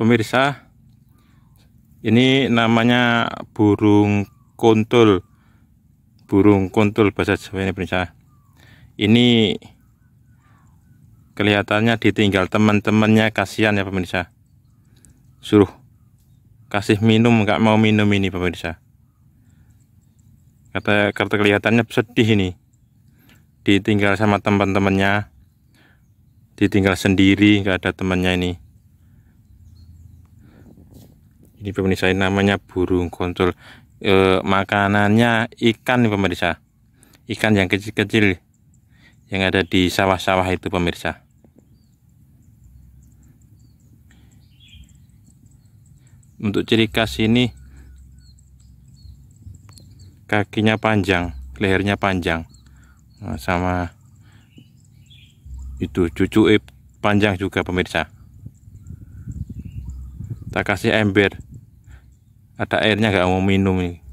pemirsa ini namanya burung kontul burung kontul bahasa Jawa ini pemirsa ini kelihatannya ditinggal teman-temannya kasihan ya pemirsa suruh kasih minum nggak mau minum ini pemirsa kata kata kelihatannya sedih ini ditinggal sama teman-temannya ditinggal sendiri nggak ada temannya ini ini pemirsa ini namanya burung kontrol e, makanannya ikan nih pemirsa ikan yang kecil-kecil yang ada di sawah-sawah itu pemirsa untuk ciri khas ini kakinya panjang lehernya panjang nah, sama itu cucu panjang juga pemirsa tak kasih ember ada airnya nggak mau minum nih